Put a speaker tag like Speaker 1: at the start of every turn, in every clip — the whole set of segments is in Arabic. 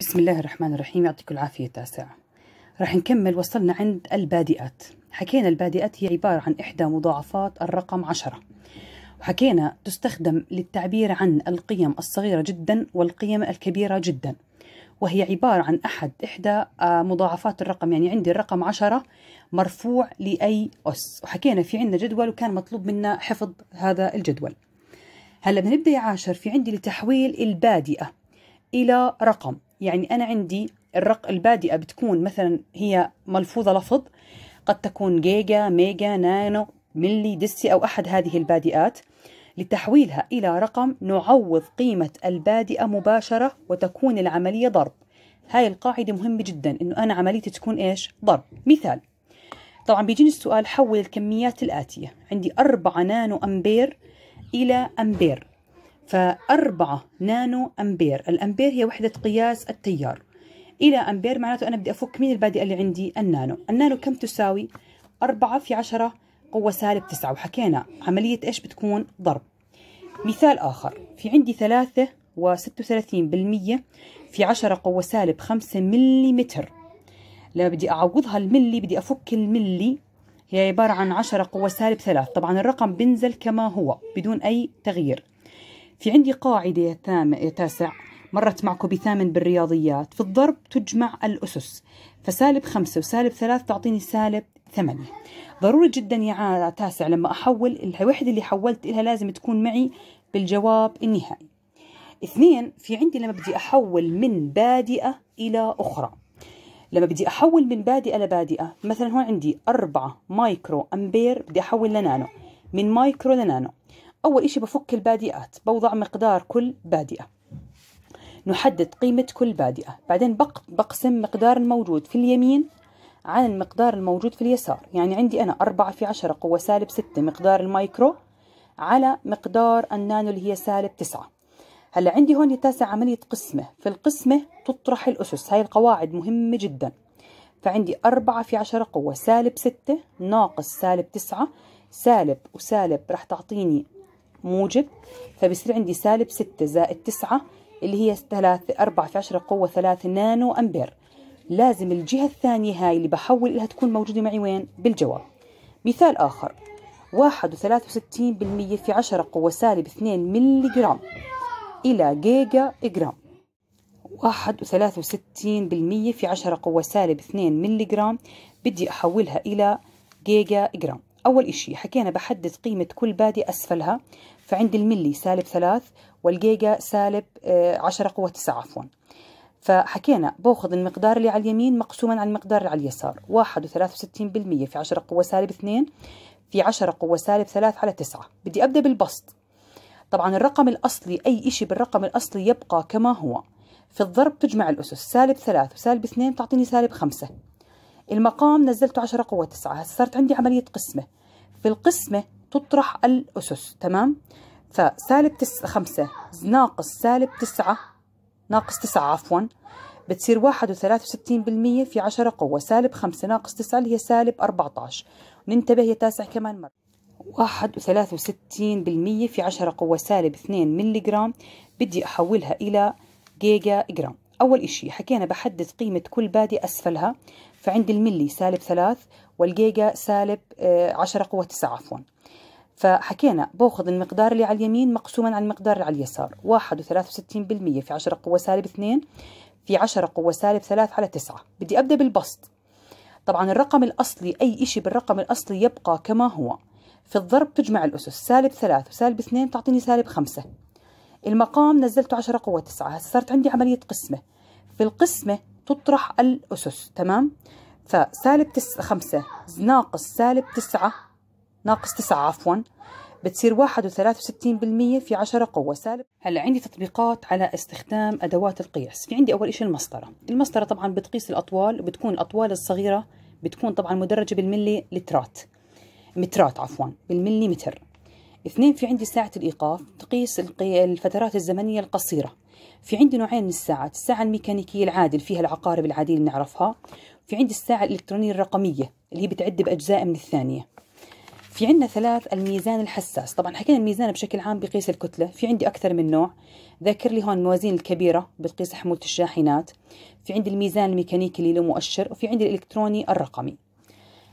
Speaker 1: بسم الله الرحمن الرحيم يعطيكم العافية تاسع رح نكمل وصلنا عند البادئات حكينا البادئات هي عبارة عن إحدى مضاعفات الرقم عشرة وحكينا تستخدم للتعبير عن القيم الصغيرة جدا والقيم الكبيرة جدا وهي عبارة عن أحد إحدى آه، مضاعفات الرقم يعني عندي الرقم عشرة مرفوع لأي أس وحكينا في عندنا جدول وكان مطلوب منا حفظ هذا الجدول هلا بنبدأ يا عاشر في عندي لتحويل البادئة إلى رقم يعني أنا عندي الرق البادئة بتكون مثلا هي ملفوظة لفظ قد تكون جيجا ميجا نانو ملي دسي أو أحد هذه البادئات لتحويلها إلى رقم نعوض قيمة البادئة مباشرة وتكون العملية ضرب هاي القاعدة مهمة جدا إنه أنا عمليتي تكون إيش ضرب مثال طبعا بيجيني السؤال حول الكميات الآتية عندي 4 نانو أمبير إلى أمبير فأربعة نانو أمبير الأمبير هي وحدة قياس التيار إلى أمبير معناته أنا بدي أفك مين البادئة اللي عندي النانو النانو كم تساوي أربعة في عشرة قوة سالب تسعة وحكينا عملية إيش بتكون ضرب مثال آخر في عندي ثلاثة وستة وثلاثين بالمية في عشرة قوة سالب خمسة متر لما بدي أعوضها الملي بدي أفك الملي هي عبارة عن عشرة قوة سالب ثلاث طبعا الرقم بنزل كما هو بدون أي تغيير في عندي قاعدة يا, يا تاسع مرت معكم بثامن بالرياضيات في الضرب تجمع الأسس فسالب خمسة وسالب ثلاث تعطيني سالب ثمانية ضروري جدا يا تاسع لما أحول الوحدة اللي حولت إلها لازم تكون معي بالجواب النهائي اثنين في عندي لما بدي أحول من بادئة إلى أخرى لما بدي أحول من بادئة لبادئة مثلا هون عندي أربعة مايكرو أمبير بدي أحول لنانو من مايكرو لنانو أول إشي بفك البادئات بوضع مقدار كل بادئة نحدد قيمة كل بادئة بعدين بقسم مقدار الموجود في اليمين عن المقدار الموجود في اليسار يعني عندي أنا أربعة في عشرة قوة سالب ستة مقدار المايكرو على مقدار النانو اللي هي سالب تسعة هلا عندي هون تاسع عملية قسمة في القسمة تطرح الأسس هاي القواعد مهمة جدا فعندي أربعة في عشرة قوة سالب ستة ناقص سالب تسعة سالب وسالب راح تعطيني موجب فبصير عندي سالب 6 زائد 9 اللي هي 3 4 في 10 قوة 3 نانو أمبير لازم الجهة الثانية هاي اللي بحول لها تكون موجودة معي وين؟ بالجواب مثال آخر 1.63% في 10 قوة سالب 2 ملي جرام إلى جيجا جرام 1.63% في 10 قوة سالب 2 ملي جرام بدي أحولها إلى جيجا جرام أول إشي حكينا بحدد قيمة كل بادي أسفلها فعند الملي سالب ثلاث والجيجا سالب آه، عشرة قوة تسعة عفوا فحكينا باخذ المقدار اللي على اليمين مقسوما على المقدار اللي على اليسار واحد وثلاثة وستين بالمية في عشرة قوة سالب اثنين في عشرة قوة سالب ثلاث على تسعة بدي أبدأ بالبسط طبعا الرقم الأصلي أي إشي بالرقم الأصلي يبقى كما هو في الضرب تجمع الأسس سالب ثلاث وسالب اثنين تعطيني سالب خمسة المقام نزلته 10 قوة 9 صارت عندي عملية قسمة في القسمة تطرح الأسس تمام فسالب 5 ناقص سالب 9 ناقص 9 عفوا بتصير واحد وثلاثة وستين بالمية في 10 قوة سالب خمسة ناقص تسعة اللي هي سالب 14 ننتبه يا تاسع كمان مرة واحد وثلاثة وستين بالمية في 10 قوة سالب اثنين ملي جرام بدي أحولها إلى جيجا جرام أول إشي حكينا بحدد قيمة كل بادي أسفلها فعند الملي سالب ثلاث والجيجا سالب آه، عشرة قوة تسعة عفوا فحكينا باخذ المقدار اللي على اليمين مقسوما عن المقدار اللي على اليسار واحد وثلاثة وستين بالمية في عشرة قوة سالب اثنين في عشرة قوة سالب ثلاث على تسعة بدي أبدأ بالبسط طبعا الرقم الأصلي أي إشي بالرقم الأصلي يبقى كما هو في الضرب تجمع الأسس سالب ثلاث وسالب اثنين تعطيني سالب خمسة المقام نزلته 10 قوة 9 صارت عندي عملية قسمة في القسمة تطرح الأسس تمام فسالب 5 ناقص سالب 9 ناقص 9 عفوا بتصير 61 في 10 قوة سالب هلا عندي تطبيقات على استخدام أدوات القياس في عندي أول شيء المسطرة المسطرة طبعا بتقيس الأطوال وبتكون الأطوال الصغيرة بتكون طبعا مدرجة بالملي لترات مترات عفوا بالملي متر اثنين في عندي ساعة الإيقاف تقيس الفترات الزمنية القصيرة في عندي نوعين من الساعات الساعة الميكانيكية العادل فيها العقارب العادية اللي نعرفها في عندي الساعة الإلكترونية الرقمية اللي هي بتعد بأجزاء من الثانية في عندنا ثلاث الميزان الحساس طبعا حكينا الميزان بشكل عام بقيس الكتلة في عندي أكثر من نوع ذاكر لي هون الموازين الكبيرة بتقيس حمولة الشاحنات في عندي الميزان الميكانيكي اللي له مؤشر وفي عندي الإلكتروني الرقمي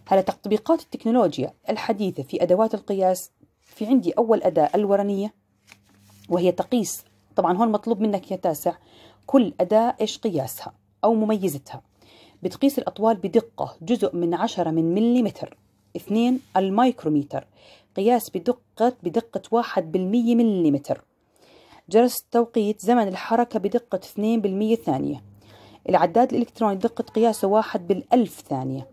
Speaker 1: هلا تطبيقات التكنولوجيا الحديثة في أدوات القياس في عندي أول أداة الورنية وهي تقيس طبعا هون مطلوب منك يا تاسع كل أداة إيش قياسها أو مميزتها بتقيس الأطوال بدقة جزء من عشرة من مليمتر اثنين الميكروميتر قياس بدقة بدقة واحد بالمية مليمتر جرس توقيت زمن الحركة بدقة اثنين بالمية ثانية العداد الإلكتروني دقة قياسه واحد بالألف ثانية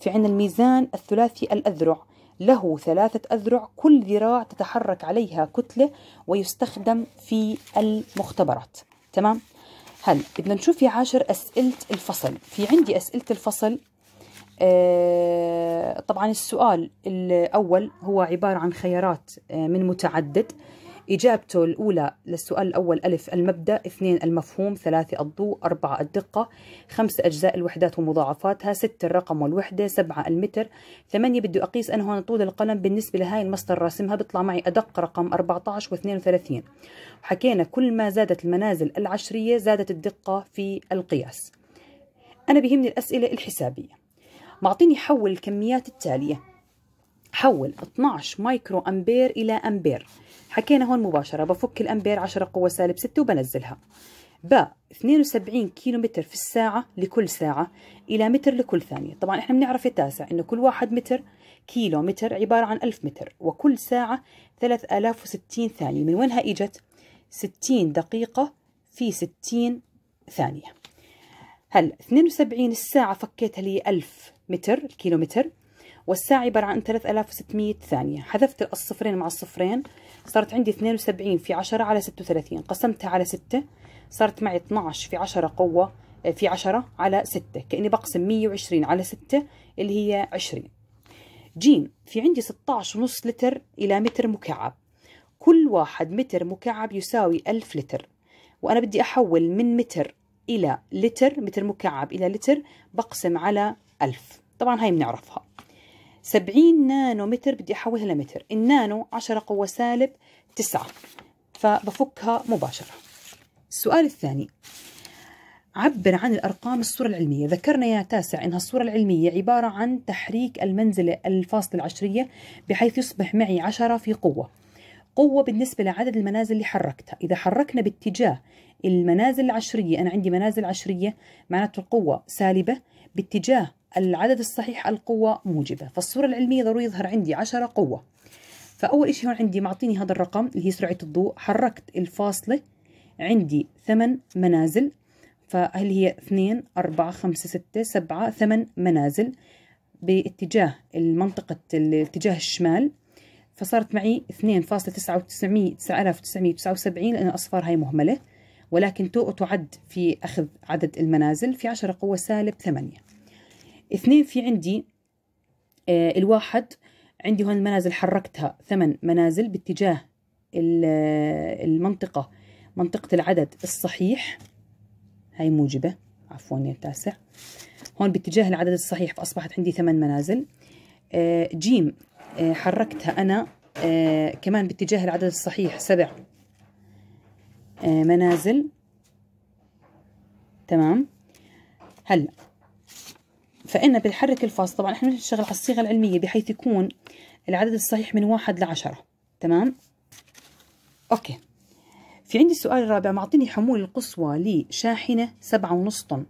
Speaker 1: في عنا الميزان الثلاثي الأذرع له ثلاثة أذرع كل ذراع تتحرك عليها كتلة ويستخدم في المختبرات تمام هل بدنا نشوف يا عاشر أسئلة الفصل في عندي أسئلة الفصل آه طبعا السؤال الأول هو عبارة عن خيارات آه، من متعدد إجابته الأولى للسؤال الأول ألف المبدأ اثنين المفهوم ثلاثة الضوء أربعة الدقة خمسة أجزاء الوحدات ومضاعفاتها ستة الرقم والوحدة سبعة المتر ثمانية بدي أقيس أنا هون طول القلم بالنسبة لهاي المسطر راسمها بيطلع معي أدق رقم 14 و32 وحكينا كل ما زادت المنازل العشرية زادت الدقة في القياس أنا بيهمني الأسئلة الحسابية معطيني حول الكميات التالية حول 12 مايكرو أمبير إلى أمبير حكينا هون مباشرة بفك الأمبير 10 قوة سالب 6 وبنزلها ب 72 كيلو متر في الساعة لكل ساعة إلى متر لكل ثانية طبعا إحنا بنعرف التاسع إنه كل واحد متر كيلو متر عبارة عن 1000 متر وكل ساعة 3060 ثانية من وينها إجت؟ 60 دقيقة في 60 ثانية هل 72 الساعة فكيتها لي 1000 متر متر والساعة عبارة عن 3600 ثانية حذفت الصفرين مع الصفرين صارت عندي 72 في 10 على 36 قسمتها على 6 صارت معي 12 في 10 قوة آه، في 10 على 6 كأني بقسم 120 على 6 اللي هي 20 جيم في عندي 16 لتر إلى متر مكعب كل واحد متر مكعب يساوي 1000 لتر وأنا بدي أحول من متر إلى لتر متر مكعب إلى لتر بقسم على 1000 طبعا هاي بنعرفها 70 نانو متر بدي أحولها لمتر النانو 10 قوة سالب 9 فبفكها مباشرة السؤال الثاني عبر عن الأرقام الصورة العلمية ذكرنا يا تاسع أنها الصورة العلمية عبارة عن تحريك المنزلة الفاصلة العشرية بحيث يصبح معي عشرة في قوة قوة بالنسبة لعدد المنازل اللي حركتها إذا حركنا باتجاه المنازل العشرية أنا عندي منازل عشرية معناته القوة سالبة باتجاه العدد الصحيح القوة موجبة فالصورة العلمية ضروري يظهر عندي 10 قوة فأول إشي هون عندي معطيني هذا الرقم اللي هي سرعة الضوء حركت الفاصلة عندي ثمان منازل فهل هي اثنين أربعة خمسة ستة سبعة ثمان منازل باتجاه المنطقة الاتجاه الشمال فصارت معي 2.9979 لأن الأصفار هاي مهملة ولكن تعد في أخذ عدد المنازل في 10 قوة سالب 8 اثنين في عندي آه، الواحد عندي هون المنازل حركتها ثمان منازل باتجاه آه، المنطقة منطقة العدد الصحيح هاي موجبة عفوا يا التاسع هون باتجاه العدد الصحيح فأصبحت عندي ثمان منازل آه، جيم حركتها أنا كمان باتجاه العدد الصحيح سبع منازل تمام هلأ فإن بنحرك الفاصل طبعا إحنا بنشتغل على الصيغة العلمية بحيث يكون العدد الصحيح من واحد لعشرة تمام أوكي في عندي السؤال الرابع معطيني حمول القصوى لشاحنة سبعة ونص طن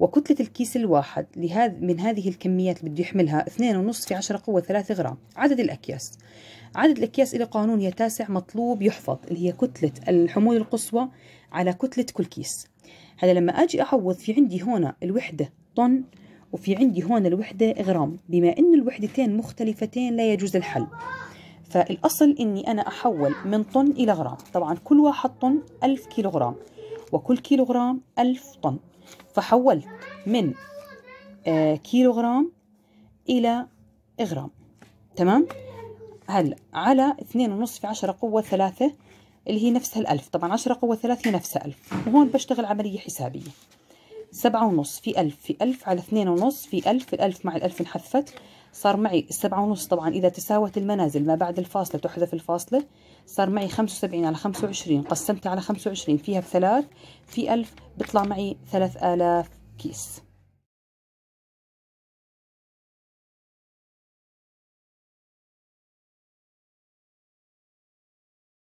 Speaker 1: وكتلة الكيس الواحد لهذا من هذه الكميات اللي بده يحملها اثنين ونص في عشرة قوة ثلاثة غرام عدد الأكياس عدد الأكياس إلى قانون يتاسع مطلوب يحفظ اللي هي كتلة الحمول القصوى على كتلة كل كيس هلا لما أجي أعوض في عندي هنا الوحدة طن وفي عندي هون الوحدة غرام بما أن الوحدتين مختلفتين لا يجوز الحل فالأصل أني أنا أحول من طن إلى غرام طبعا كل واحد طن ألف كيلوغرام وكل كيلوغرام ألف طن فحولت من آه، كيلوغرام إلى غرام تمام هلا على اثنين ونص في عشرة قوة ثلاثة اللي هي نفسها الألف طبعا عشرة قوة ثلاثة هي نفسها ألف وهون بشتغل عملية حسابية سبعة ونص في ألف في ألف على اثنين ونص في ألف الألف مع الألف انحذفت صار معي السبعة ونص طبعا إذا تساوت المنازل ما بعد الفاصلة تحذف الفاصلة صار معي خمسة وسبعين على خمسة وعشرين قسمتها على خمسة وعشرين فيها بثلاث في ألف بطلع معي ثلاث آلاف كيس